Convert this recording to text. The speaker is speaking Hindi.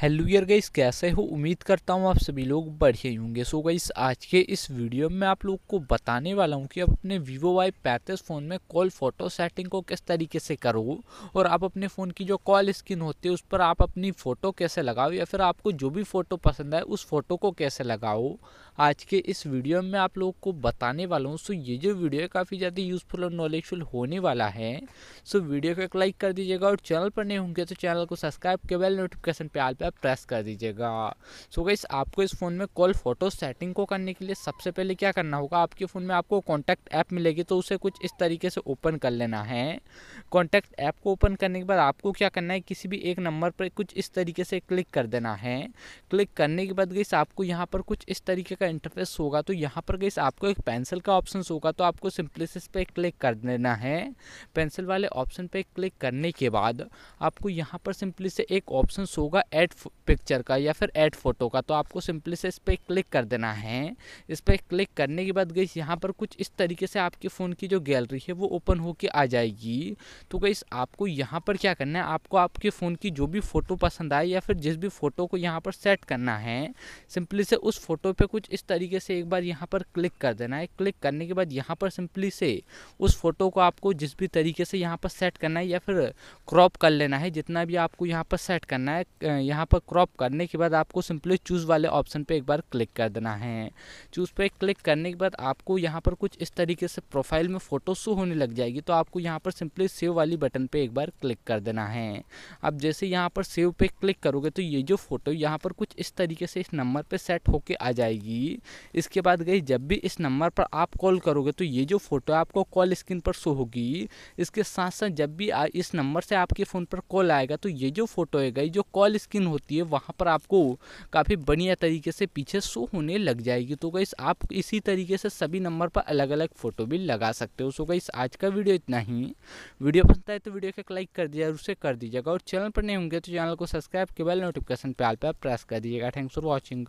हेलो यार गईस कैसे हो उम्मीद करता हूँ आप सभी लोग बढ़िया ही होंगे सो गई आज के इस वीडियो में आप लोग को बताने वाला हूँ कि आप अपने वीवो वाई पैंतीस फ़ोन में कॉल फोटो सेटिंग को किस तरीके से करो और आप अपने फ़ोन की जो कॉल स्क्रीन होती है उस पर आप अपनी फ़ोटो कैसे लगाओ या फिर आपको जो भी फ़ोटो पसंद आए उस फ़ोटो को कैसे लगाओ आज के इस वीडियो में आप लोग को बताने वाला हूँ सो ये जो वीडियो है काफ़ी ज़्यादा यूज़फुल और नॉलेजफुल होने वाला है सो वीडियो को एक लाइक कर दीजिएगा और चैनल पर नहीं होंगे तो चैनल को सब्सक्राइब के बेल नोटिफिकेशन पर आल पर वाला प्रेस कर दीजिएगा सो गई आपको इस फ़ोन में कॉल फोटो सेटिंग को करने के लिए सबसे पहले क्या करना होगा आपके फ़ोन में आपको कॉन्टैक्ट ऐप मिलेगी तो उसे कुछ इस तरीके से ओपन कर लेना है कॉन्टैक्ट ऐप को ओपन करने के बाद आपको क्या करना है किसी भी एक नंबर पर कुछ इस तरीके से क्लिक कर देना है क्लिक करने के बाद गई आपको यहाँ पर कुछ इस तरीके का इंटरफेस होगा तो यहाँ पर गई आपको एक पेंसिल का ऑप्शन होगा तो आपको सिंपली इस पर क्लिक कर देना है पेंसिल वाले ऑप्शन पर क्लिक करने के बाद आपको यहाँ पर सिंपली से एक ऑप्शन होगा ऐड पिक्चर का या फिर ऐड फोटो का तो आपको सिंपली से इस पर क्लिक कर देना है इस पर क्लिक करने के बाद गई यहाँ पर कुछ इस तरीके से आपके फ़ोन की जो गैलरी है वो ओपन होके आ जाएगी तो गई आपको यहाँ पर क्या करना है आपको आपके फ़ोन की जो भी फ़ोटो पसंद आए या फिर जिस भी फ़ोटो को यहाँ पर सेट करना है सिंपली से उस फ़ोटो पर कुछ इस तरीके से एक बार यहाँ पर क्लिक कर देना है क्लिक करने के बाद यहाँ पर सिंपली से उस फ़ोटो को आपको जिस भी तरीके से यहाँ पर सेट करना है या फिर क्रॉप कर लेना है जितना भी आपको यहाँ पर सेट करना है यहाँ पर क्रॉप करने के बाद आपको सिंपली चूज़ वाले ऑप्शन पर एक बार क्लिक कर देना है चूज़ पर क्लिक करने के बाद आपको यहाँ पर कुछ इस तरीके से प्रोफाइल में फ़ोटो शो होने लग जाएगी तो आपको यहाँ पर सिंपली सेव वाली बटन पर एक बार क्लिक कर देना है अब जैसे यहाँ पर सेव पे क्लिक करोगे तो ये जो फ़ोटो यहाँ पर कुछ इस तरीके से इस नंबर पर सेट होके आ जाएगी इसके बाद गई जब भी इस नंबर पर आप कॉल करोगे तो ये जो फ़ोटो आपको कॉल स्क्रीन पर शो होगी इसके साथ साथ जब भी इस नंबर से आपके फ़ोन पर कॉल आएगा तो ये जो फ़ोटो है गई जो कॉल स्क्रीन होती है वहाँ पर आपको काफ़ी बढ़िया तरीके से पीछे शो होने लग जाएगी तो गई आप इसी तरीके से सभी नंबर पर अलग अलग फ़ोटो भी लगा सकते हो सो गई आज का वीडियो इतना ही वीडियो पसंद आए तो वीडियो को लाइक कर दीजिए उसे कर दीजिएगा और चैनल पर नहीं होंगे तो चैनल को सब्सक्राइब के नोटिफिकेशन पे आल पर प्रेस कर दीजिएगा थैंक्स फॉर वॉचिंग